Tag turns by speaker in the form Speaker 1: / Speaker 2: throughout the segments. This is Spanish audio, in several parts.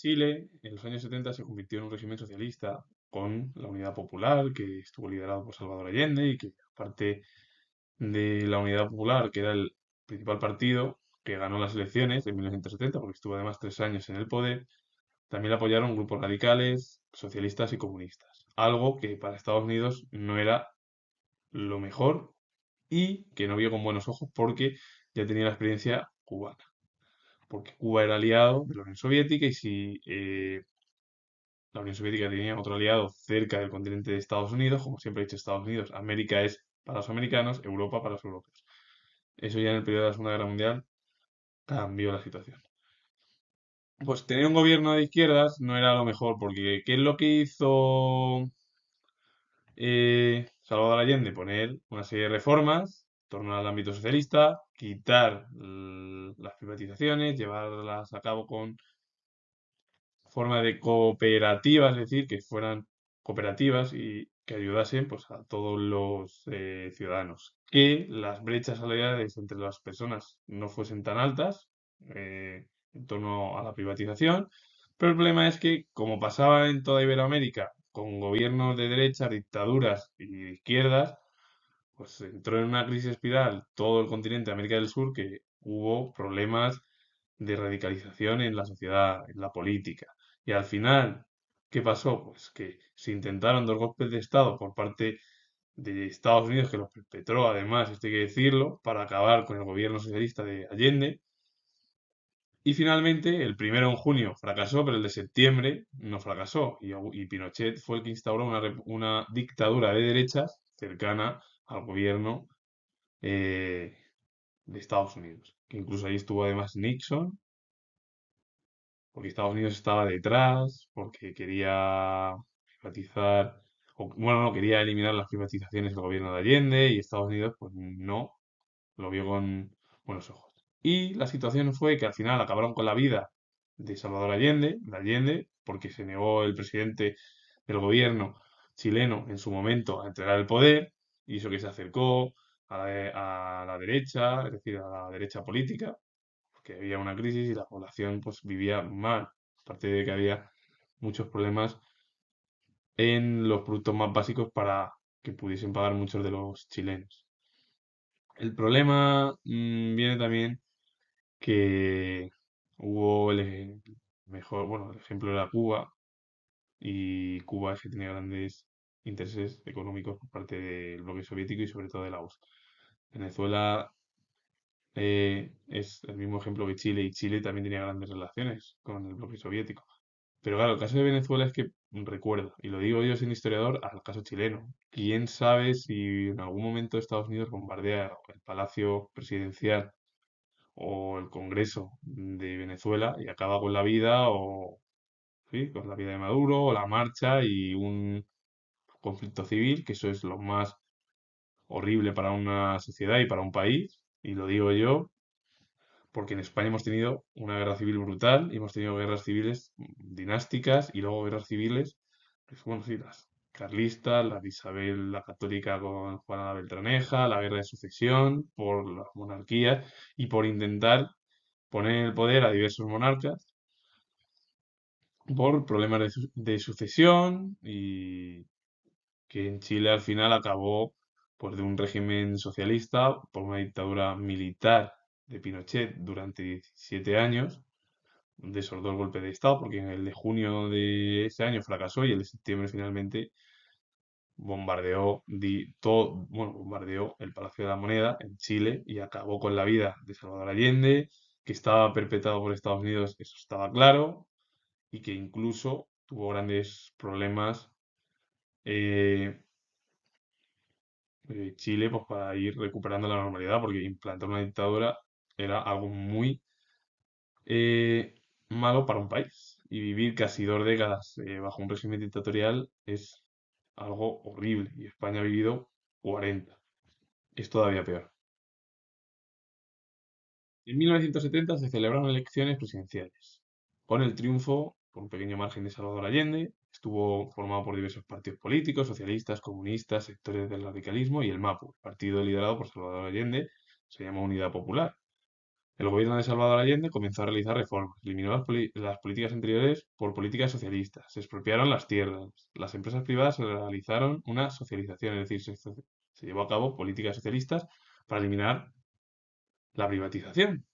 Speaker 1: Chile en los años 70 se convirtió en un régimen socialista con la Unidad Popular, que estuvo liderado por Salvador Allende y que aparte de la Unidad Popular, que era el principal partido que ganó las elecciones en 1970, porque estuvo además tres años en el poder, también apoyaron grupos radicales, socialistas y comunistas, algo que para Estados Unidos no era lo mejor y que no vio con buenos ojos porque ya tenía la experiencia cubana porque Cuba era aliado de la Unión Soviética y si eh, la Unión Soviética tenía otro aliado cerca del continente de Estados Unidos, como siempre he dicho Estados Unidos, América es para los americanos, Europa para los europeos. Eso ya en el periodo de la Segunda Guerra Mundial cambió la situación. Pues tener un gobierno de izquierdas no era lo mejor, porque ¿qué es lo que hizo eh, Salvador Allende? Poner una serie de reformas tornar al ámbito socialista, quitar las privatizaciones, llevarlas a cabo con forma de cooperativas, es decir, que fueran cooperativas y que ayudasen pues, a todos los eh, ciudadanos. Que las brechas salariales entre las personas no fuesen tan altas eh, en torno a la privatización, pero el problema es que, como pasaba en toda Iberoamérica, con gobiernos de derecha, dictaduras y de izquierdas, pues entró en una crisis espiral todo el continente de América del Sur que hubo problemas de radicalización en la sociedad, en la política. Y al final, ¿qué pasó? Pues que se intentaron dos golpes de Estado por parte de Estados Unidos, que los perpetró además, esto hay que decirlo, para acabar con el gobierno socialista de Allende. Y finalmente, el primero en junio fracasó, pero el de septiembre no fracasó. Y, Pinochet fue el que instauró una, una dictadura de derechas cercana al gobierno eh, de Estados Unidos. Que incluso ahí estuvo además Nixon, porque Estados Unidos estaba detrás, porque quería privatizar, o, bueno, no quería eliminar las privatizaciones del gobierno de Allende y Estados Unidos, pues no, lo vio con buenos ojos. Y la situación fue que al final acabaron con la vida de Salvador Allende, de Allende, porque se negó el presidente del gobierno chileno en su momento a entregar el poder, y eso que se acercó a la, derecha, es decir, a la derecha política, porque había una crisis y la población pues, vivía mal, aparte de que había muchos problemas en los productos más básicos para que pudiesen pagar muchos de los chilenos. El problema mm, viene también que hubo el mejor, bueno, el ejemplo era Cuba y Cuba es que tenía grandes intereses económicos por parte del bloque soviético y sobre todo de la URSS. Venezuela eh, es el mismo ejemplo que Chile y Chile también tenía grandes relaciones con el bloque soviético. Pero claro, el caso de Venezuela es que recuerdo y lo digo yo sin historiador, al caso chileno. ¿Quién sabe si en algún momento Estados Unidos bombardea el Palacio Presidencial o el Congreso de Venezuela y acaba con la vida o con la vida de Maduro o la marcha y un conflicto civil, que eso es lo más horrible para una sociedad y para un país, y lo digo yo, porque en España hemos tenido una guerra civil brutal, y hemos tenido guerras civiles dinásticas y luego guerras civiles, pues, bueno, las carlistas, la de Isabel la Católica con Juana la Beltraneja, la guerra de sucesión, por la monarquía y por intentar poner en el poder a diversos monarcas por problemas de sucesión y, que en Chile al final acabó por de un régimen socialista por una dictadura militar de Pinochet durante 17 años, Desordó el golpe de Estado, porque en el de junio de ese año fracasó y el de septiembre finalmente bombardeó, di, todo, bombardeó el Palacio de la Moneda en Chile y acabó con la vida de Salvador Allende, que estaba perpetrado por Estados Unidos, eso estaba claro, y que incluso tuvo grandes problemas eh, eh, Chile, pues para ir recuperando la normalidad, porque implantar una dictadura era algo muy eh, malo para un país. Y vivir casi dos décadas bajo un régimen dictatorial es algo horrible. Y España ha vivido 40. Es todavía peor. En 1970 se celebraron elecciones presidenciales, con el triunfo, por un pequeño margen de Salvador Allende, Estuvo formado por diversos partidos políticos, socialistas, comunistas, sectores del radicalismo y el MAPU, partido liderado por Salvador Allende, se llama Unidad Popular. El gobierno de Salvador Allende comenzó a realizar reformas, eliminó las, políticas anteriores por políticas socialistas, se expropiaron las tierras, las empresas privadas se realizaron una socialización, es decir, se, llevó a cabo políticas socialistas para eliminar la privatización.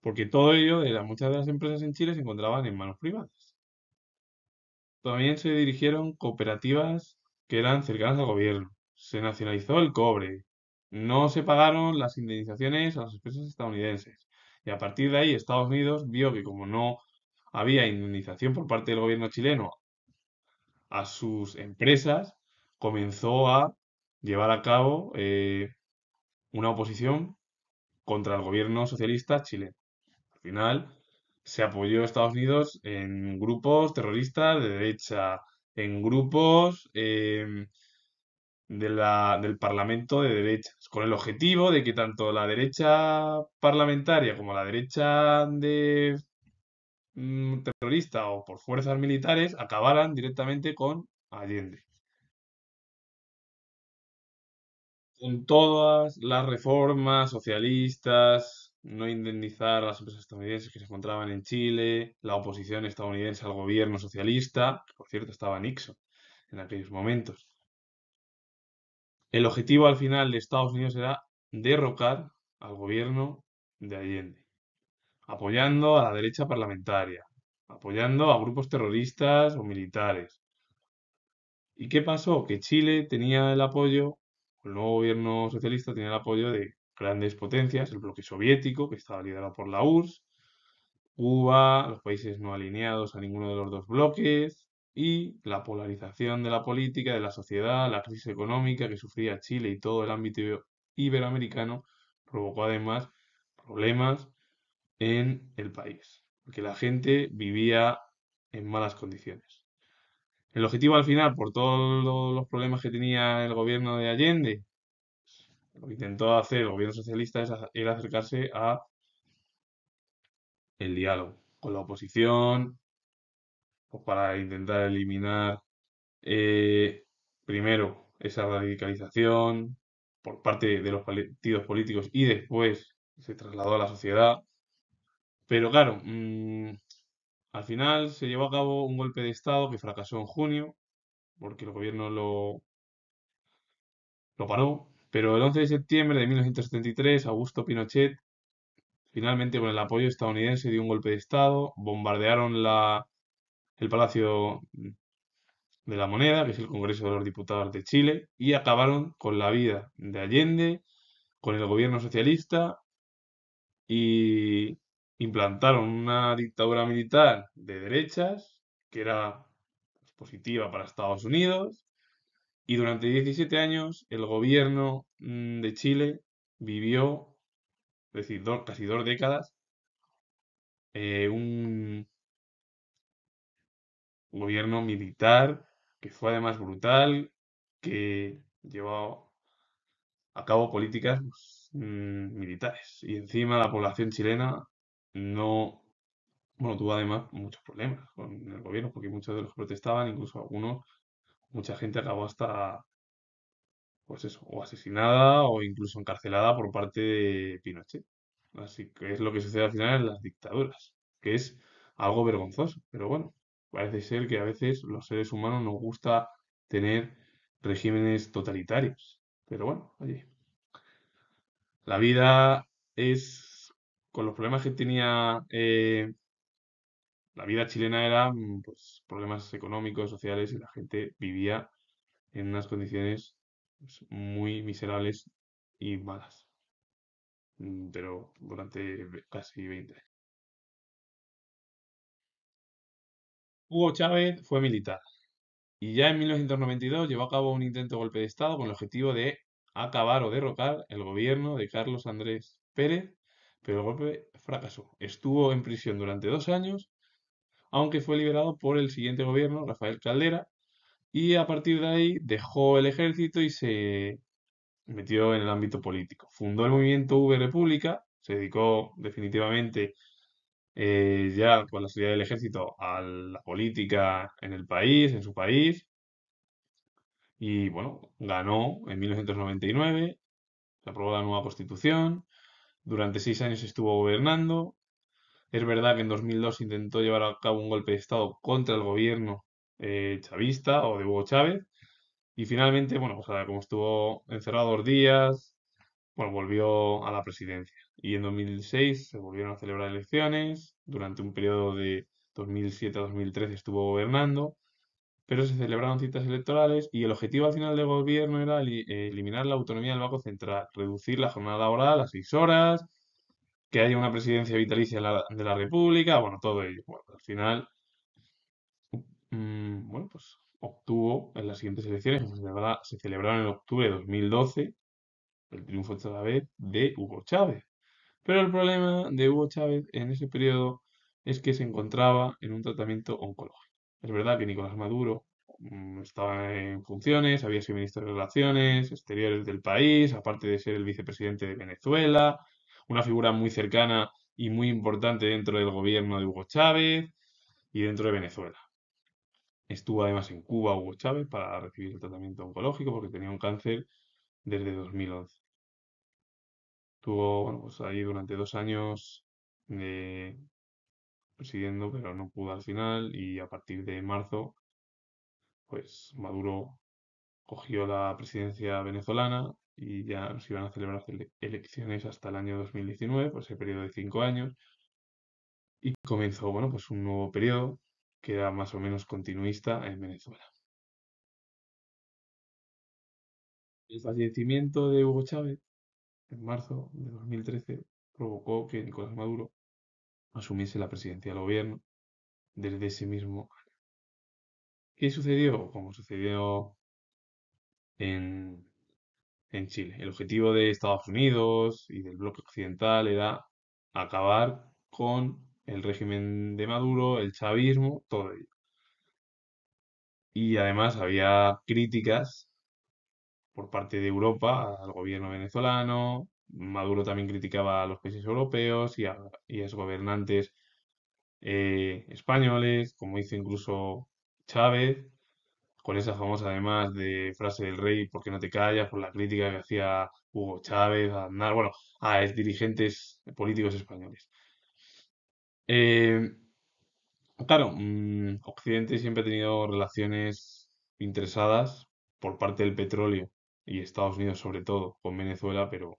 Speaker 1: Porque todo ello, era, muchas de las empresas en Chile se encontraban en manos privadas. También se dirigieron cooperativas que eran cercanas al gobierno. Se nacionalizó el cobre. No se pagaron las indemnizaciones a las empresas estadounidenses. Y a partir de ahí Estados Unidos vio que como no había indemnización por parte del gobierno chileno a sus empresas, comenzó a llevar a cabo eh, una oposición contra el gobierno socialista chileno. Al final, se apoyó a Estados Unidos en grupos terroristas de derecha, en grupos em, del Parlamento de derechas, con el objetivo de que tanto la derecha parlamentaria como la derecha de mm, terrorista o por fuerzas militares acabaran directamente con Allende. Con todas las reformas socialistas no indemnizar a las empresas estadounidenses que se encontraban en Chile, la oposición estadounidense al gobierno socialista, por cierto estaba Nixon en aquellos momentos. El objetivo al final de Estados Unidos era derrocar al gobierno de Allende, apoyando a la derecha parlamentaria, apoyando a grupos terroristas o militares. ¿Y qué pasó? Que Chile tenía el apoyo, el nuevo gobierno socialista tenía el apoyo de grandes potencias, el bloque soviético, que estaba liderado por la URSS, Cuba, los países no alineados a ninguno de los dos bloques, y la polarización de la política, de la sociedad, la crisis económica que sufría Chile y todo el ámbito iberoamericano, provocó además problemas en el país, porque la gente vivía en malas condiciones. El objetivo al final, por todos los problemas que tenía el gobierno de Allende, lo que intentó hacer el gobierno socialista era acercarse a el diálogo con la oposición, pues, para intentar eliminar eh, primero esa radicalización por parte de los partidos políticos y después se trasladó a la sociedad. Pero claro, mm, al final se llevó a cabo un golpe de Estado que fracasó en junio, porque el gobierno lo, lo paró. Pero el 11 de septiembre de 1973, Augusto Pinochet, finalmente con el apoyo estadounidense, dio un golpe de Estado, bombardearon el Palacio de la Moneda, que es el Congreso de los Diputados de Chile, y acabaron con la vida de Allende, con el gobierno socialista, y implantaron una dictadura militar de derechas, que era positiva para Estados Unidos, y durante 17 años el gobierno mm, de Chile vivió, es decir, dos, casi dos décadas, eh, un gobierno militar que fue además brutal, que llevó a cabo políticas mm, militares. Y encima la población chilena no... Bueno, tuvo además muchos problemas con el gobierno, porque muchos de los que protestaban, incluso algunos mucha gente acabó hasta, pues eso, o asesinada o incluso encarcelada por parte de Pinochet. Así que es lo que sucede al final en las dictaduras, que es algo vergonzoso. Pero bueno, parece ser que a veces los seres humanos nos gusta tener regímenes totalitarios. Pero bueno, oye, la vida es, con los problemas que tenía eh, la vida chilena era mm, pues, problemas económicos, sociales y la gente vivía en unas condiciones pues, muy miserables y malas. Mm, pero durante casi 20 años. Hugo Chávez fue militar y ya en 1992 llevó a cabo un intento de golpe de Estado con el objetivo de acabar o derrocar el gobierno de Carlos Andrés Pérez, pero el golpe fracasó. Estuvo en prisión durante dos años aunque fue liberado por el siguiente gobierno, Rafael Caldera, y a partir de ahí dejó el ejército y se metió en el ámbito político. Fundó el movimiento V República, se dedicó definitivamente eh, ya con la salida del ejército a la política en el país, en su país, y bueno, ganó en 1999, se aprobó la nueva constitución, durante seis años estuvo gobernando, es verdad que en 2002 intentó llevar a cabo un golpe de Estado contra el gobierno eh, chavista o de Hugo Chávez. Y finalmente, bueno, o pues, sea, como estuvo encerrado dos días, bueno, pues, volvió a la presidencia. Y en 2006 se volvieron a celebrar elecciones. Durante un periodo de 2007 a 2013 estuvo gobernando. Pero se celebraron citas electorales y el objetivo al final del gobierno era eh, eliminar la autonomía del Banco Central, reducir la jornada laboral a seis horas, que haya una presidencia vitalicia de la República, bueno, todo ello. al final, mm, bueno, pues obtuvo en las siguientes elecciones, se, celebraron en octubre de 2012, el triunfo de vez de Hugo Chávez. Pero el problema de Hugo Chávez en ese periodo es que se encontraba en un tratamiento oncológico. Es verdad que Nicolás Maduro mm, estaba en funciones, había sido ministro de Relaciones Exteriores del país, aparte de ser el vicepresidente de Venezuela, una figura muy cercana y muy importante dentro del gobierno de Hugo Chávez y dentro de Venezuela. Estuvo además en Cuba Hugo Chávez para recibir el tratamiento oncológico porque tenía un cáncer desde 2011. Estuvo pues ahí durante dos años eh, presidiendo, pero no pudo al final y a partir de marzo, pues Maduro cogió la presidencia venezolana y ya se iban a celebrar elecciones hasta el año 2019, por ese periodo de cinco años. Y comenzó, bueno, pues un nuevo periodo que era más o menos continuista en Venezuela. El fallecimiento de Hugo Chávez en marzo de 2013 provocó que Nicolás Maduro asumiese la presidencia del gobierno desde ese mismo año. ¿Qué sucedió? Como sucedió en en Chile. El objetivo de Estados Unidos y del bloque occidental era acabar con el régimen de Maduro, el chavismo, todo ello. Y además había críticas por parte de Europa al gobierno venezolano. Maduro también criticaba a los países europeos y a, y sus gobernantes eh, españoles, como hizo incluso Chávez con esa famosa además de frase del rey, ¿por qué no te callas? Por la crítica que hacía Hugo Chávez, a bueno, a dirigentes políticos españoles. Eh, claro, mm, Occidente siempre ha tenido relaciones interesadas por parte del petróleo y Estados Unidos sobre todo con Venezuela, pero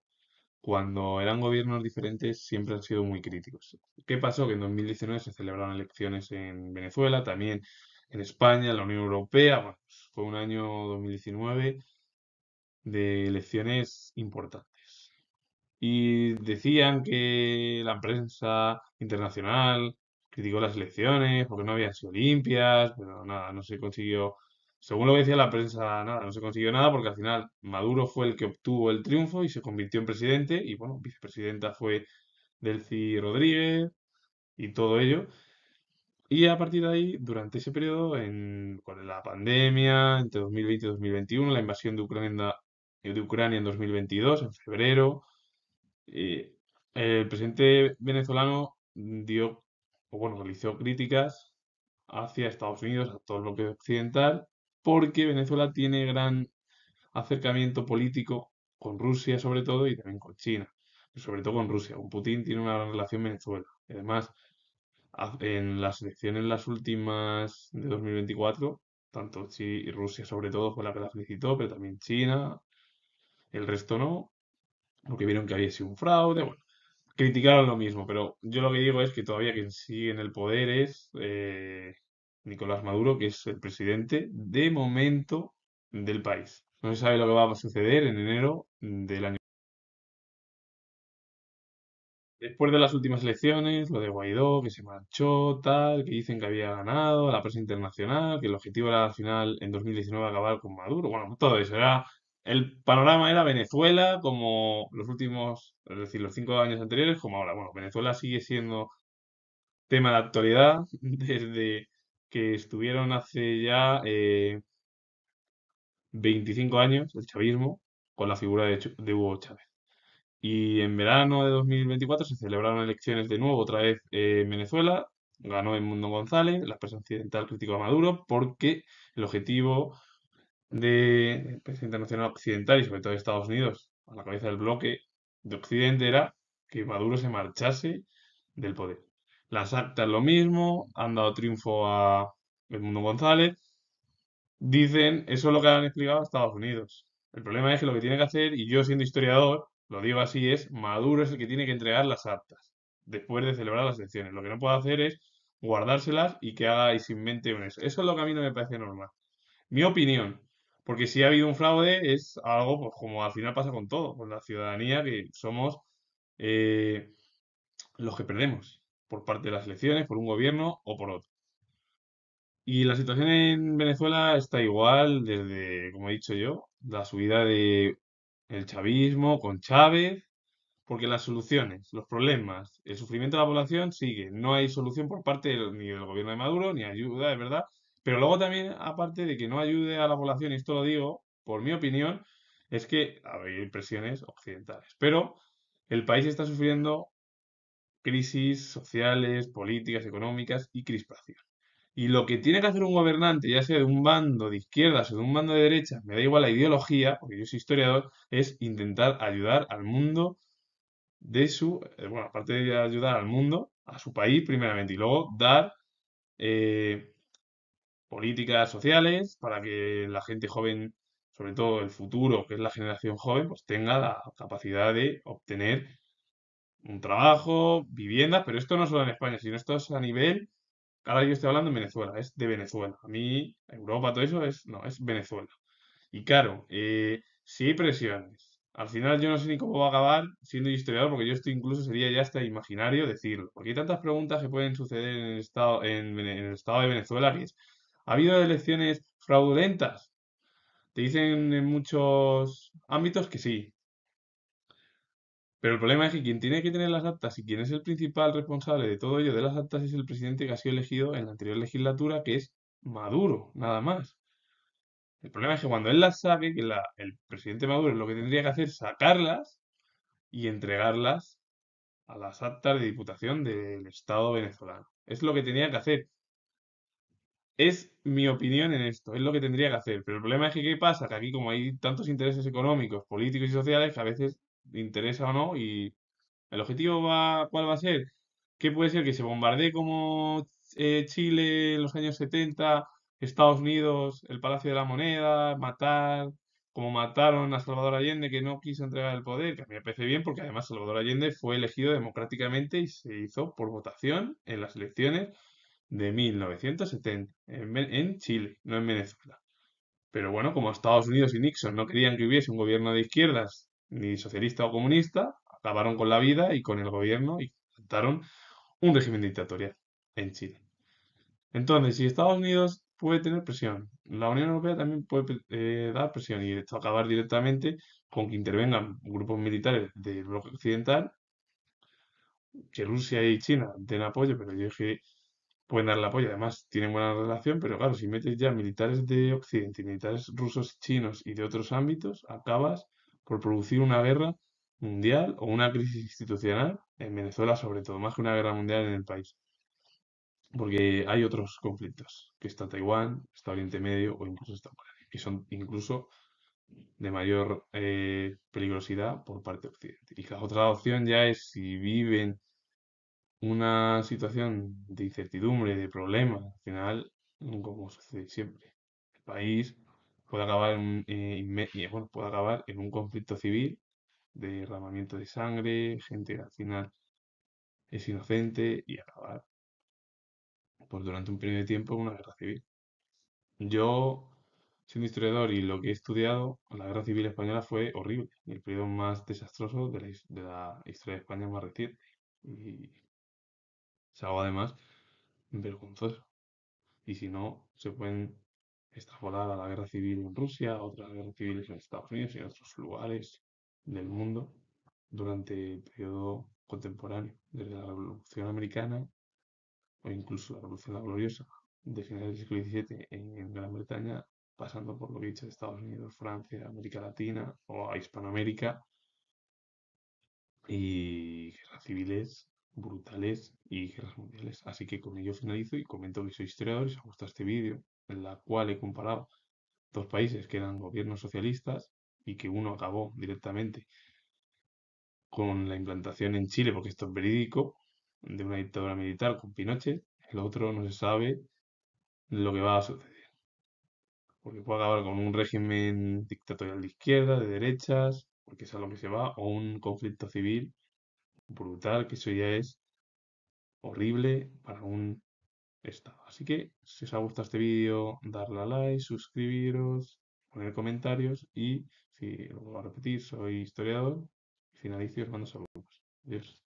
Speaker 1: cuando eran gobiernos diferentes siempre han sido muy críticos. ¿Qué pasó? Que en 2019 se celebraron elecciones en Venezuela, también en España, en la Unión Europea. Pues, fue un año 2019 de elecciones importantes. Y decían que la prensa internacional criticó las elecciones porque no habían sido limpias, pero nada, no se consiguió. Según lo que decía la prensa, nada, no se consiguió nada porque al final Maduro fue el que obtuvo el triunfo y se convirtió en presidente. Y bueno, vicepresidenta fue Delcy Rodríguez y todo ello. Y a partir de ahí, durante ese periodo, en, con la pandemia, entre 2020 y 2021, la invasión de Ucrania, de Ucrania en 2022, en febrero, eh, el presidente venezolano dio, o bueno, realizó críticas hacia Estados Unidos, a todo lo que es occidental, porque Venezuela tiene gran acercamiento político con Rusia sobre todo y también con China, sobre todo con Rusia. Putin tiene una gran relación Venezuela. Además, Ah, en las elecciones las últimas de 2024, tanto China y Rusia sobre todo fue la que la felicitó, pero también China, el resto no, porque vieron que había sido un fraude, bueno, criticaron lo mismo, pero yo lo que digo es que todavía quien sigue en el poder es eh, Nicolás Maduro, que es el presidente de momento del país. No se sabe lo que va a suceder en enero del año después de las últimas elecciones, lo de Guaidó, que se marchó, tal, que dicen que había ganado, la prensa internacional, que el objetivo era al final en 2019 acabar con Maduro, bueno, todo eso era... El panorama era Venezuela como los últimos, es decir, los cinco años anteriores, como ahora. Bueno, Venezuela sigue siendo tema de actualidad desde que estuvieron hace ya 25 eh, años el chavismo con la figura de Hugo Chávez. Y en verano de 2024 se celebraron elecciones de nuevo, otra vez en Venezuela. Ganó el mundo González, la expresión occidental criticó a Maduro porque el objetivo de presidente internacional occidental y sobre todo de Estados Unidos, a la cabeza del bloque de Occidente, era que Maduro se marchase del poder. Las actas lo mismo, han dado triunfo a el mundo González. Dicen, eso es lo que han explicado a Estados Unidos. El problema es que lo que tiene que hacer, y yo siendo historiador, lo digo así, es Maduro es el que tiene que entregar las actas después de celebrar las elecciones. Lo que no puede hacer es guardárselas y que haga y se invente un eso. Eso es lo que a mí no me parece normal. Mi opinión. Porque si ha habido un fraude es algo pues, como al final pasa con todo, con la ciudadanía que somos eh, los que perdemos por parte de las elecciones, por un gobierno o por otro. Y la situación en Venezuela está igual desde, como he dicho yo, la subida de el chavismo, con Chávez, porque las soluciones, los problemas, el sufrimiento de la población sigue. No hay solución por parte ni del gobierno de Maduro, ni ayuda, es verdad. Pero luego también, aparte de que no ayude a la población, y esto lo digo por mi opinión, es que hay presiones occidentales. Pero el país está sufriendo crisis sociales, políticas, económicas y crispación. Y lo que tiene que hacer un gobernante, ya sea de un bando de izquierdas o de un bando de derechas, me da igual la ideología, porque yo soy historiador, es intentar ayudar al mundo de su, eh, bueno, aparte de ayudar al mundo, a su país primeramente, y luego dar eh, políticas sociales para que la gente joven, sobre todo el futuro, que es la generación joven, pues tenga la capacidad de obtener un trabajo, viviendas, pero esto no solo en España, sino esto es a nivel Ahora yo estoy hablando en Venezuela, es de Venezuela. A mí, Europa, todo eso es, no, es Venezuela. Y claro, eh, sí presiones, al final yo no sé ni cómo va a acabar siendo historiador, porque yo estoy incluso sería ya hasta imaginario decirlo. Porque hay tantas preguntas que pueden suceder en el estado, en, el estado de Venezuela ¿ha habido elecciones fraudulentas? Te dicen en muchos ámbitos que sí, pero el problema es que quien tiene que tener las actas y quien es el principal responsable de todo ello de las actas es el presidente que ha sido elegido en la anterior legislatura, que es Maduro, nada más. El problema es que cuando él las saque, que el presidente Maduro lo que tendría que hacer es sacarlas y entregarlas a las actas de diputación del Estado venezolano. Es lo que tenía que hacer. Es mi opinión en esto, es lo que tendría que hacer. Pero el problema es que, ¿qué pasa? Que aquí, como hay tantos intereses económicos, políticos y sociales, que a veces interesa o no. Y el objetivo va, ¿cuál va a ser? ¿Qué puede ser que se bombardee como eh, Chile en los años 70, Estados Unidos, el Palacio de la Moneda, matar, como mataron a Salvador Allende que no quiso entregar el poder, que a mí me parece bien porque además Salvador Allende fue elegido democráticamente y se hizo por votación en las elecciones de 1970 en, en Chile, no en Venezuela. Pero bueno, como Estados Unidos y Nixon no querían que hubiese un gobierno de izquierdas ni socialista o comunista, acabaron con la vida y con el gobierno y plantaron un régimen dictatorial en Chile. Entonces, si Estados Unidos puede tener presión, la Unión Europea también puede eh, dar presión y esto acabar directamente con que intervengan grupos militares del bloque occidental, que Rusia y China den apoyo, pero yo dije pueden el apoyo, además tienen buena relación, pero claro, si metes ya militares de Occidente y militares rusos, chinos y de otros ámbitos, acabas por producir una guerra mundial o una crisis institucional en Venezuela, sobre todo, más que una guerra mundial en el país. Porque hay otros conflictos, que está Taiwán, está Oriente Medio o incluso está Ucrania, que son incluso de mayor eh, peligrosidad por parte de Occidente. Y la otra opción ya es si viven una situación de incertidumbre, de problema, al final, como sucede siempre. El país puede acabar en, un, eh, eh, puede acabar en un conflicto civil de derramamiento de sangre, gente que al final es inocente y acabar por pues durante un periodo de tiempo en una guerra civil. Yo, siendo historiador y lo que he estudiado, la guerra civil española fue horrible, el periodo más desastroso de la, de la historia de España más reciente. Y es algo además vergonzoso. Y si no, se pueden volada a la guerra civil en Rusia, otras guerras civiles en Estados Unidos y en otros lugares del mundo durante el periodo contemporáneo, desde la Revolución Americana o incluso la Revolución Gloriosa de finales del siglo XVII en Gran Bretaña, pasando por lo dicho de Estados Unidos, Francia, América Latina o Hispanoamérica, y guerras civiles brutales y guerras mundiales. Así que con ello finalizo y comento que soy historiador y si os gusta este vídeo en la cual he comparado dos países que eran gobiernos socialistas y que uno acabó directamente con la implantación en Chile, porque esto es verídico, de una dictadura militar con Pinochet, el otro no se sabe lo que va a suceder. Porque puede acabar con un régimen dictatorial de izquierda, de derechas, porque es a lo que se va, o un conflicto civil brutal, que eso ya es horrible para un Así que si os ha gustado este vídeo, darle a like, suscribiros, poner comentarios y si lo voy a repetir, soy historiador, y os mando saludos. Adiós.